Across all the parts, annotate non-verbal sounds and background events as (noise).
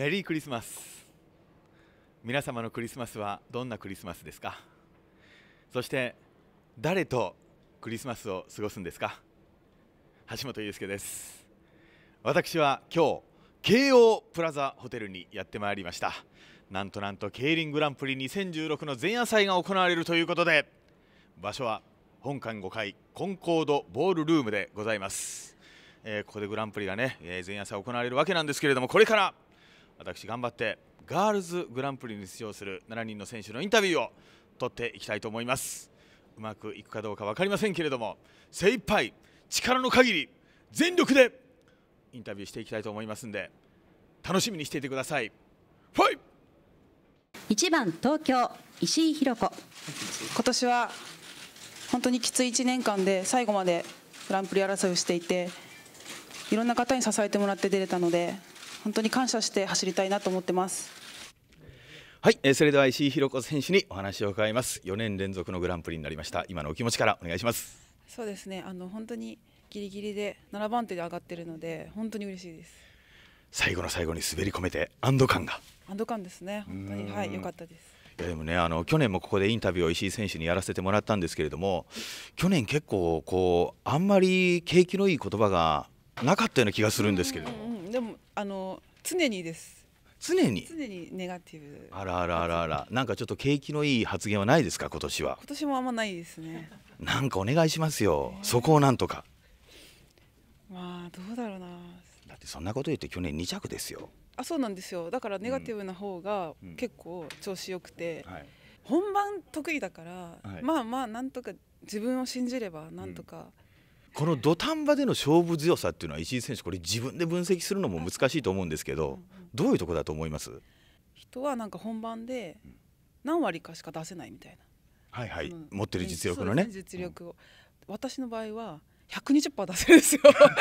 メリークリスマス皆様のクリスマスはどんなクリスマスですかそして誰とクリスマスを過ごすんですか橋本裕介です私は今日慶応プラザホテルにやってまいりましたなんとなんと競輪グランプリ2016の前夜祭が行われるということで場所は本館5階コンコードボールルームでございます、えー、ここでグランプリがね、え前夜祭行われるわけなんですけれどもこれから私頑張ってガールズグランプリに出場する7人の選手のインタビューを取っていきたいと思いますうまくいくかどうか分かりませんけれども精一杯力の限り全力でインタビューしていきたいと思いますんで楽しみにしていてくださいファイ1番東京石井ひ子今年は本当にきつい1年間で最後までグランプリ争いをしていていろんな方に支えてもらって出れたので本当に感謝して走りたいなと思ってます。はい、えー、それでは石井弘子選手にお話を伺います。4年連続のグランプリになりました。今のお気持ちからお願いします。そうですね。あの本当にギリギリで7番手で上がってるので本当に嬉しいです。最後の最後に滑り込めて安堵感が。安堵感ですね。本当にはい良かったです。でもねあの去年もここでインタビューを石井選手にやらせてもらったんですけれども去年結構こうあんまり景気のいい言葉がなかったような気がするんですけれども、うんうんうんでもあの常にです常に常にネガティブあらあらあらあらなんかちょっと景気のいい発言はないですか今年は今年もあんまないですねなんかお願いしますよ、えー、そこをなんとかまあどうだろうなだってそんなこと言って去年2着ですよあそうなんですよだからネガティブな方が結構調子よくて、うんうんはい、本番得意だから、はい、まあまあなんとか自分を信じればなんとかこの土壇場での勝負強さっていうのは石井選手これ自分で分析するのも難しいと思うんですけど、どういうとこだと思います人はなんか本番で何割かしか出せないみたいな、はいはい、持ってる実力のね実力を、私の場合は120%出せるんですよ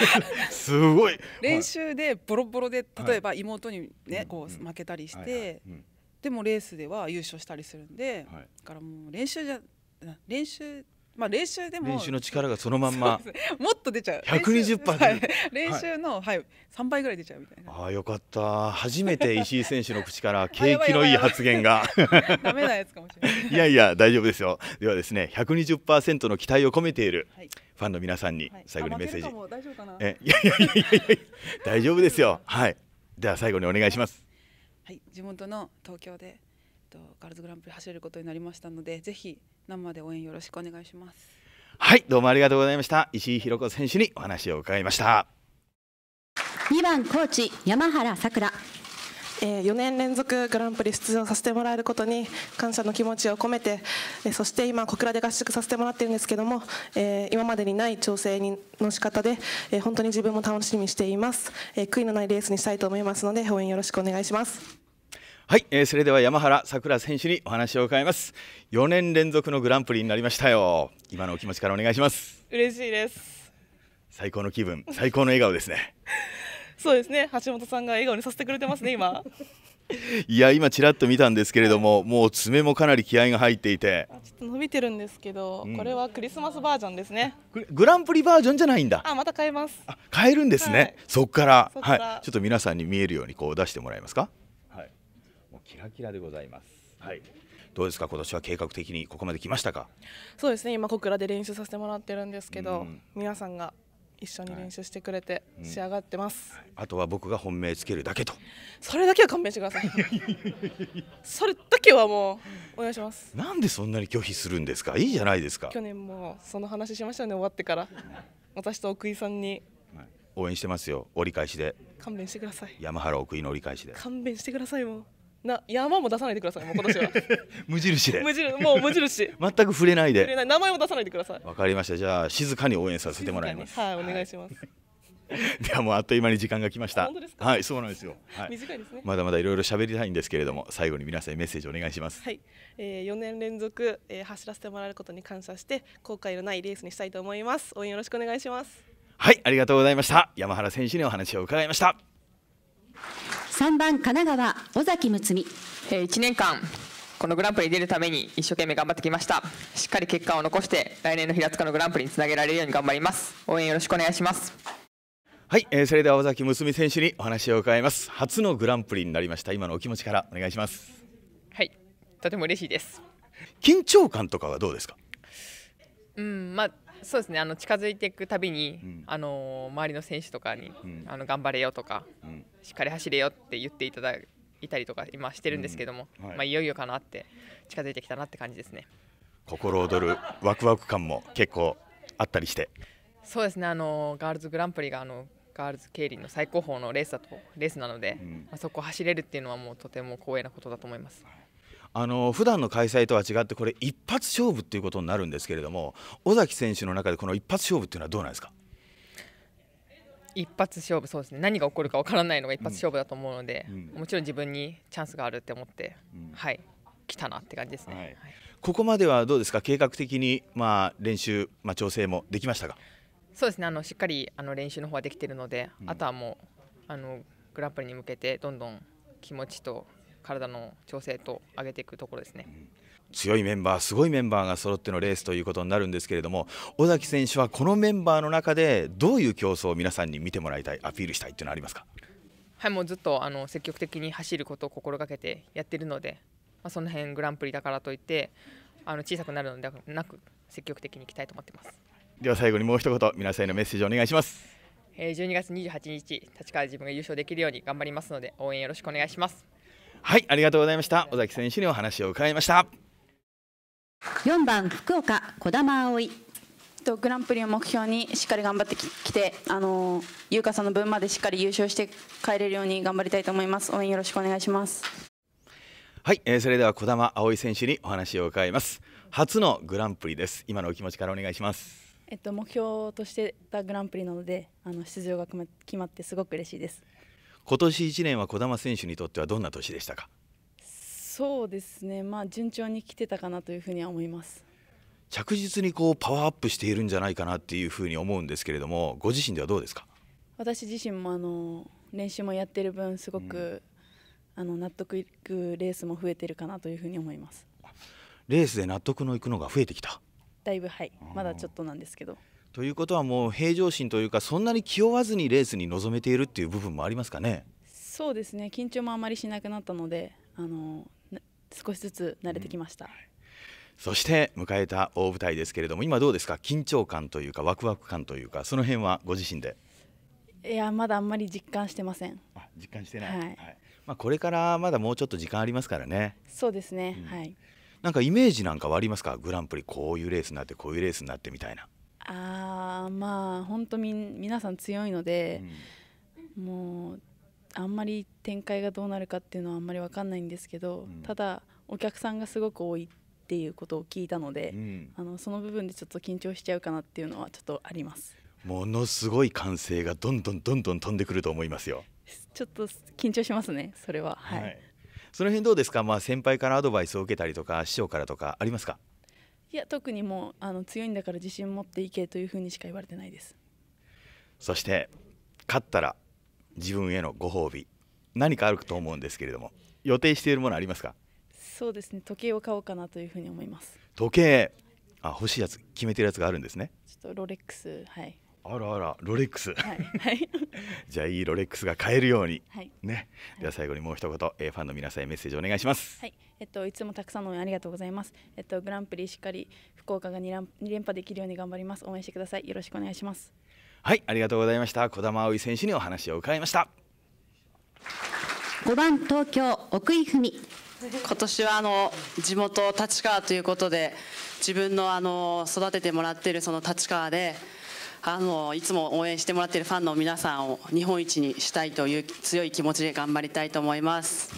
(laughs) すごい練習でボロボロで例えば妹にね、はい、こう負けたりして、はいはい、でもレースでは優勝したりするんで、だからもう練習じゃ練習まあ、練習でも練習の力がそのまんまもっと出ちゃう120パー、はい、練習の、はいはい、3倍ぐらい出ちゃうみたいなあよかった初めて石井選手の口から (laughs) 景気のいい発言が (laughs) ダメなやつかもしれないいやいや大丈夫ですよではですね120%の期待を込めているファンの皆さんに最後にメッセージ、はい、大丈いやいやいやいや大丈夫ですよはいでは最後にお願いしますはい地元の東京でとガールズグランプリ走れることになりましたのでぜひ生で応援よろしくお願いしますはいどうもありがとうございました石井弘子選手にお話を伺いました2番コーチ山原さくらえ4年連続グランプリ出場させてもらえることに感謝の気持ちを込めて、えそして今小倉で合宿させてもらってるんですけども、え今までにない調整にの仕方で、え本当に自分も楽しみにしています、え悔いのないレースにしたいと思いますので応援よろしくお願いしますはい、えー、それでは山原さくら選手にお話を伺います4年連続のグランプリになりましたよ今のお気持ちからお願いします嬉しいです最高の気分最高の笑顔ですね (laughs) そうですね橋本さんが笑顔にさせてくれてますね今 (laughs) いや今ちらっと見たんですけれども、はい、もう爪もかなり気合が入っていてちょっと伸びてるんですけど、うん、これはクリスマスバージョンですねグランプリバージョンじゃないんだあまた変えますあ変えるんですね、はい、そっからはい、ちょっと皆さんに見えるようにこう出してもらえますかキラキラでございます。はい、どうですか今年は計画的にここまで来ましたかそうですね今小倉で練習させてもらってるんですけど、うん、皆さんが一緒に練習してくれて仕上がってます、はいうん、あとは僕が本命つけるだけとそれだけは勘弁してくださいそれだけはもうお願いしますなんでそんなに拒否するんですかいいじゃないですか去年もその話しましたね終わってから私と奥井さんに応援してますよ折り返しで勘弁してください山原奥井の折り返しで勘弁してくださいもうな山も出さないでくださいもう今年は (laughs) 無印で無印もう無印 (laughs) 全く触れないで触れない名前も出さないでくださいわかりましたじゃあ静かに応援させてもらいますはい、お願いします、(laughs) ではもうあっという間に時間が来ましたはいそうなんですよ、はい、短いですねまだまだいろいろ喋りたいんですけれども最後に皆さんメッセージお願いしますはい、えー、四年連続、えー、走らせてもらえることに感謝して後悔のないレースにしたいと思います応援よろしくお願いしますはいありがとうございました山原選手にお話を伺いました3番神奈川尾崎睦美、え1年間このグランプリに出るために一生懸命頑張ってきましたしっかり結果を残して来年の平塚のグランプリにつなげられるように頑張ります応援よろしくお願いしますはい、えー、それでは尾崎睦美選手にお話を伺います初のグランプリになりました今のお気持ちからお願いしますはいとても嬉しいです緊張感とかはどうですかうんまあそうですねあの近づいていくたびに、うん、あの周りの選手とかに、うん、あの頑張れよとか、うん、しっかり走れよって言っていただいたりとか今してるんですけども、はいまあ、いよいよかなって近づいてきたなって感じですね心躍るワクワク感も結構あったりしてそうですねあのガールズグランプリがあのガールズ競輪の最高峰のレースだとレースなので、まあ、そこ走れるっていうのはもうとても光栄なことだと思います。あの普段の開催とは違ってこれ一発勝負ということになるんですけれども尾崎選手の中でこの一発勝負というのはどうなんですか一発勝負そうですね何が起こるかわからないのが一発勝負だと思うので、うんもちろん自分にチャンスがあるって思って、うん、はい来たなって感じですね、はいはい、ここまではどうですか計画的にまあ練習まあ調整もできましたかそうですねあのしっかりあの練習の方はできているので、あとはもうあのグランプリに向けてどんどん気持ちと体の調整と上げていくところですね。強いメンバー、すごいメンバーが揃ってのレースということになるんですけれども、尾崎選手はこのメンバーの中で、どういう競争を皆さんに見てもらいたい、アピールしたいっていうのはありますかはいもうずっとあの積極的に走ることを心がけてやってるので、まあ、その辺グランプリだからといって、あの小さくなるのではなく、積極的にいきたいと思ってます。では最後にもう一言、皆さんへのメッセージお願いします。12月28日、立川自分が優勝できるように頑張りますので、応援よろしくお願いします。はいありがとうございました尾崎選手にお話を伺いました四番福岡児玉葵とグランプリを目標にしっかり頑張ってきて、あの優香さんの分までしっかり優勝して帰れるように頑張りたいと思います。応援よろしくお願いします。はい、えー、それでは児玉葵選手にお話を伺います。初のグランプリです。今のお気持ちからお願いします。えっと目標としてたグランプリなので、あの出場が決まってすごく嬉しいです。今年1年は児玉選手にとってはどんな年でしたかそうですね、まあ、順調に来てたかなというふうには思います着実にこうパワーアップしているんじゃないかなっていうふうに思うんですけれどもご自身ではどうですか私自身もあの練習もやってる分すごく、うん、あの納得いくレースも増えてるかなというふうに思いますレースで納得のいくのが増えてきただいぶはいまだちょっとなんですけどということはもう平常心というかそんなに気負わずにレースに臨めているっていう部分もありますかねそうですね緊張もあまりしなくなったのであの少しずつ慣れてきました、うん、そして迎えた大舞台ですけれども今どうですか緊張感というかワクワク感というかその辺はご自身でいやまだあんまり実感してませんあ実感してない、はい、はい、まあ、これからまだもうちょっと時間ありますからねそうですね、うん、はいなんかイメージなんかはありますかグランプリこういうレースになってこういうレースになってみたいなまあ本当み皆さん強いので、うん、もうあんまり展開がどうなるかっていうのはあんまり分かんないんですけど、うん、ただお客さんがすごく多いっていうことを聞いたので、うん、あのその部分でちょっと緊張しちゃうかなっていうのはちょっとありますものすごい歓声がどんどんどんどん飛んでくると思いますよちょっと緊張しますねそれははい、はい、その辺どうですかまあ先輩からアドバイスを受けたりとか師匠からとかありますかいや特にもうあの強いんだから自信持っていけというふうにしか言われてないですそして勝ったら自分へのご褒美何かあると思うんですけれども予定しているものありますかそうですね時計を買おうかなというふうに思います時計あ欲しいやつ決めてるやつがあるんですねちょっとロレックスはいあらあらロレックス、はい、(laughs) じゃあいいロレックスが買えるように、はい、ね、では最後にもう一言、え、はい、ファンの皆さんへメッセージお願いします、はいえっと、いつもたくさんの応援ありがとうございます、えっと、グランプリしっかり福岡が二ラン2連覇できるように頑張ります応援してくださいよろしくお願いしますはいありがとうございました児玉葵選手にお話を伺いました五番東京奥井文今年はあの地元立川ということで自分のあの育ててもらっているその立川であのいつも応援してもらっているファンの皆さんを日本一にしたいという強い気持ちで頑張りたいと思います。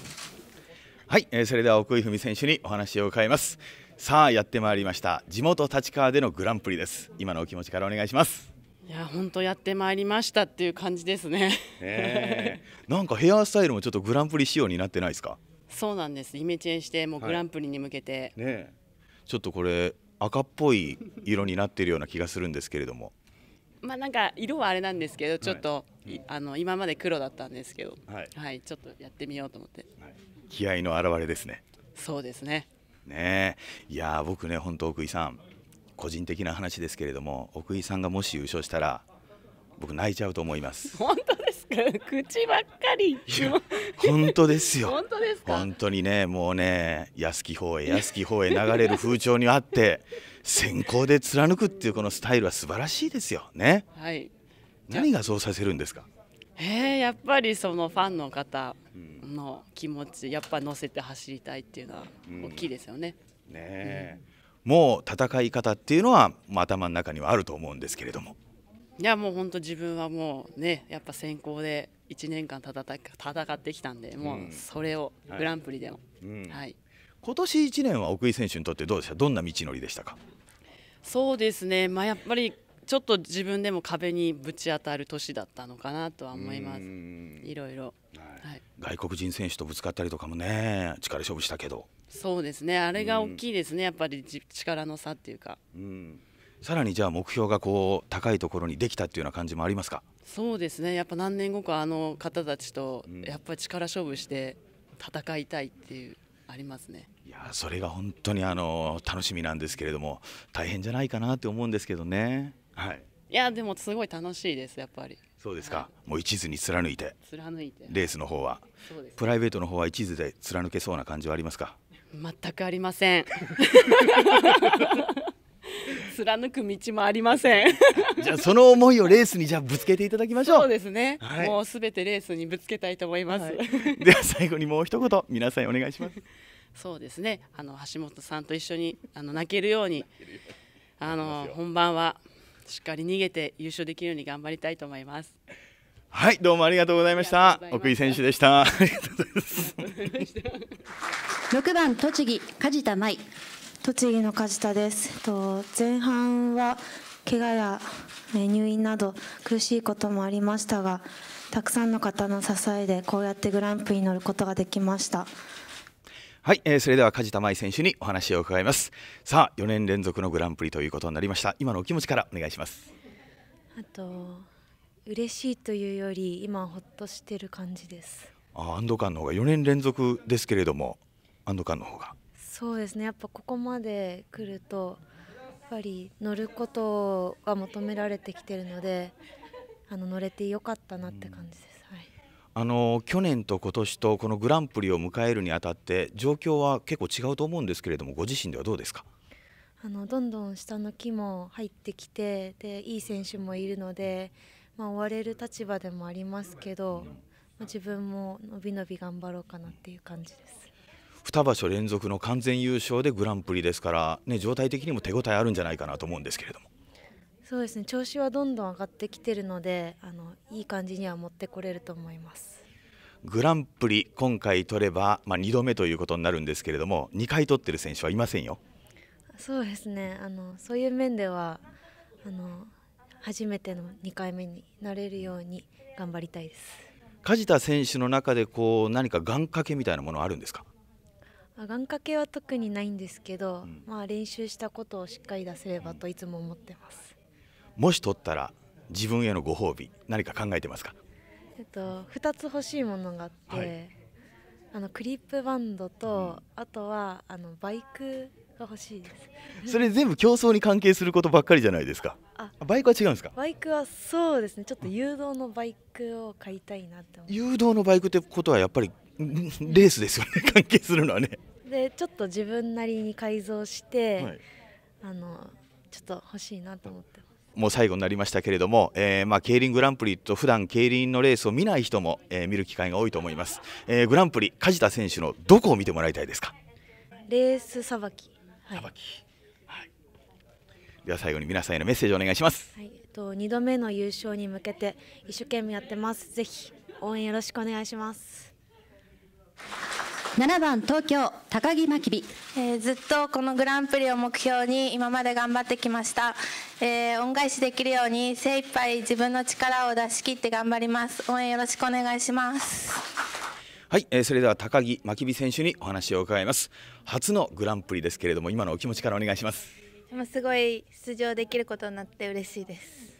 はい、えー、それでは奥井文選手にお話を伺います。さあやってまいりました地元立川でのグランプリです。今のお気持ちからお願いします。いや本当やってまいりましたっていう感じですね。えー、なんかヘアスタイルもちょっとグランプリ仕様になってないですか。そうなんです。イメチェンしてもうグランプリに向けて、はい、ねちょっとこれ赤っぽい色になっているような気がするんですけれどもまあなんか色はあれなんですけどちょっと、はい、あの今まで黒だったんですけど、はい、はい、ちょっとやってみようと思って、はい、気合の表れですねそうですねねいや僕ね本当奥井さん個人的な話ですけれども奥井さんがもし優勝したら僕泣いちゃうと思います本当ですか (laughs) 口ばっかり本当ですよ (laughs) 本当ですか本当にねもうね安き方へ安き方へ流れる風潮にあって (laughs) 先行で貫くっていうこのスタイルは素晴らしいですよねはい何がそうさせるんですかえー、やっぱりそのファンの方の気持ちやっぱ乗せて走りたいっていうのは大きいですよね、うん、ね、うん、もう戦い方っていうのは頭の中にはあると思うんですけれどもいやもう本当自分はもうねやっぱ先行で1年間戦戦ってきたんでもうそれをグランプリでも、うん、はい、はい、今年1年は奥井選手にとってどうでしたどんな道のりでしたかそうですね、まあ、やっぱりちょっと自分でも壁にぶち当たる年だったのかなとは思います。いろいろ、はい、外国人選手とぶつかったりとかもね、力勝負したけど。そうですね、あれが大きいですね、やっぱり力の差っていうか。うんさらにじゃあ目標がこう高いところにできたっていうような感じもありますかそうですねやっぱ何年後かあの方たちとやっぱり力勝負して戦いたいっていう。ありますねいやそれが本当にあの楽しみなんですけれども大変じゃないかなって思うんですけどね、はい、いやでもすごい楽しいですやっぱりそうですか、はい、もう一途に貫いて貫いてレースの方はプライベートの方は一途で貫けそうな感じはありますか全くありません (laughs) (laughs) 貫く道もありません (laughs) じゃあその思いをレースにじゃあぶつけていただきましょうそうですね、はい、もうすべてレースにぶつけたいと思います、はい、では最後にもう一言皆さんお願いします (laughs) そうですねあの橋本さんと一緒にあの泣けるようにあの本番はしっかり逃げて優勝できるように頑張りたいと思いますはいどうもありがとうございました奥井選手でしたあ6番栃木梶田舞栃木の梶田です。と前半は怪我や入院など苦しいこともありましたが、たくさんの方の支えでこうやってグランプリに乗ることができました。はい、えー、それでは梶田舞選手にお話を伺います。さあ、4年連続のグランプリということになりました。今のお気持ちからお願いします。あと嬉しいというより今ほっとしてる感じです。あ、安堵感の方が4年連続ですけれども、安堵感の方が。そうですねやっぱここまで来るとやっぱり乗ることが求められてきてるのであの乗れてよかったなって感じです。はい、あの去年と今年とこのグランプリを迎えるにあたって状況は結構違うと思うんですけれどもご自身ではどうですかあのどんどん下の木も入ってきてでいい選手もいるので、まあ、追われる立場でもありますけど、まあ、自分ものびのび頑張ろうかなっていう感じです。2場所連続の完全優勝でグランプリですから、ね、状態的にも手応えあるんじゃないかなと思うんですけれども。そうですね調子はどんどん上がってきてるのであのいい感じには持ってこれると思いますグランプリ今回取れば、まあ、2度目ということになるんですけれども2回取ってる選手はいませんよそうですねあのそういう面ではあの初めての2回目になれるように頑張りたいです梶田選手の中でこう何か願掛けみたいなものあるんですかあ願掛けは特にないんですけど、うん、まあ練習したことをしっかり出せればといつも思ってます、うん、もし取ったら自分へのご褒美何か考えてますかえっと2つ欲しいものがあって、はい、あのクリップバンドと、うん、あとはあのバイクが欲しいです (laughs) それ全部競争に関係することばっかりじゃないですかあバイクは違うんですかバイクはそうですねちょっと誘導のバイクを買いたいなって思誘導のバイクってことはやっぱりレースですよね (laughs) 関係するのはねでちょっと自分なりに改造して、はい、あのちょっと欲しいなと思ってもう最後になりましたけれども、えー、まあ競輪グランプリと普段競輪のレースを見ない人も、えー、見る機会が多いと思います、えー、グランプリ梶田選手のどこを見てもらいたいですかレースさばき、はい、はい、では最後に皆さんへのメッセージをお願いします、はい、えっと2度目の優勝に向けて一生懸命やってますぜひ応援よろしくお願いします7番東京高木真備、えー、ずっとこのグランプリを目標に今まで頑張ってきました、えー、恩返しできるように精一杯自分の力を出し切って頑張ります応援よろしくお願いしますはい、えー、それでは高木真備選手にお話を伺います初のグランプリですけれども今のお気持ちからお願いしますすごい出場できることになって嬉しいです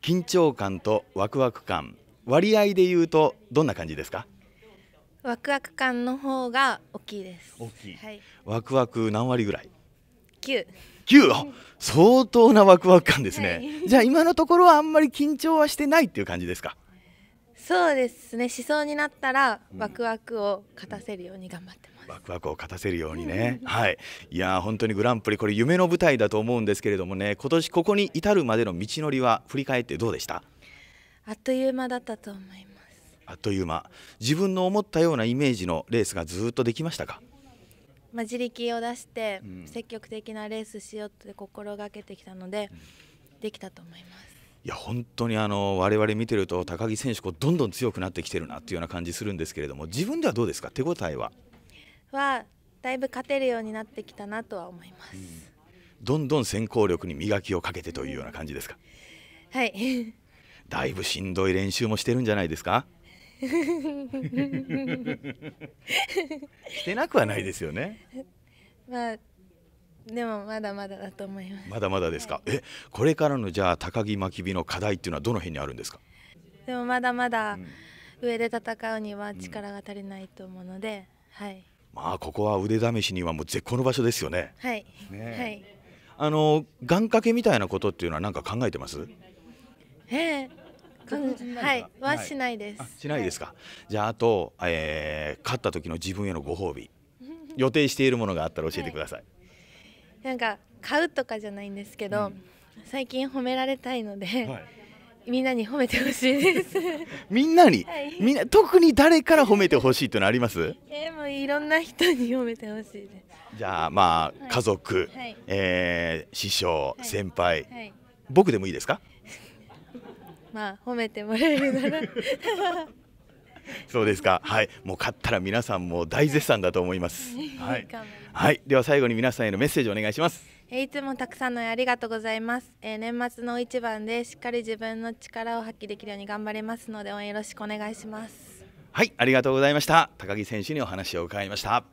緊張感とワクワク感割合で言うとどんな感じですかワクワク感の方が大きいです。大きい。はい、ワクワク何割ぐらい？九。九。相当なワクワク感ですね、はい、じゃあ今のところはあんまり緊張はしてないっていう感じですか？そうですね。しそうになったらワクワクを勝たせるように頑張ってます。ワクワクを勝たせるようにね、はい、いや本当にグランプリこれ夢の舞台だと思うんですけれどもね今年ここに至るまでの道のりは振り返ってどうでしたあっという間だったと思いますあっという間自分の思ったようなイメージのレースがずっとできましたか、まあ、自力を出して積極的なレースしようって心がけてきたので、うん、できたと思います。いや本当にあの我々見てると高木選手こうどんどん強くなってきてるなっていうような感じするんですけれども自分ではどうですか手応えははだいぶ勝てるようになってきたなとは思います、うん、どんどん先行力に磨きをかけてというような感じですか、はい (laughs) だいぶしんどい練習もしてるんじゃないですかしてなくはないですよね。まあでもまだまだだと思います。まだまだですか。はい、えこれからのじゃあ高木真備の課題っていうのはどの辺にあるんですか。でもまだまだ上で戦うには力が足りないと思うので、うん、はい。まあここは腕試しにはもう絶好の場所ですよね。はい。ね、はい。あの願掛けみたいなことっていうのは何か考えてます？ええーはいはしないです、しないですか、じゃああと、えー、勝った時の自分へのご褒美予定しているものがあったら教えてください、なんか買うとかじゃないんですけど、最近褒められたいので、みんなに褒めてほしいです (laughs) みんなに、はい、みんな特に誰から褒めてほしいってのあります？えー、もういろんな人に褒めてほしいです。じゃあまあ、家族、はい、えー、師匠、先輩、僕でもいいですか？まあ褒めてもらえるなら (laughs) そうですか。はい、もう勝ったら皆さんも大絶賛だと思います。はい、はい、では最後に皆さんへのメッセージお願いします。えいつもたくさんのありがとうございます、えー、年末の一番でしっかり自分の力を発揮できるように頑張りますので応援よろしくお願いします。はい、ありがとうございました。高木選手にお話を伺いました。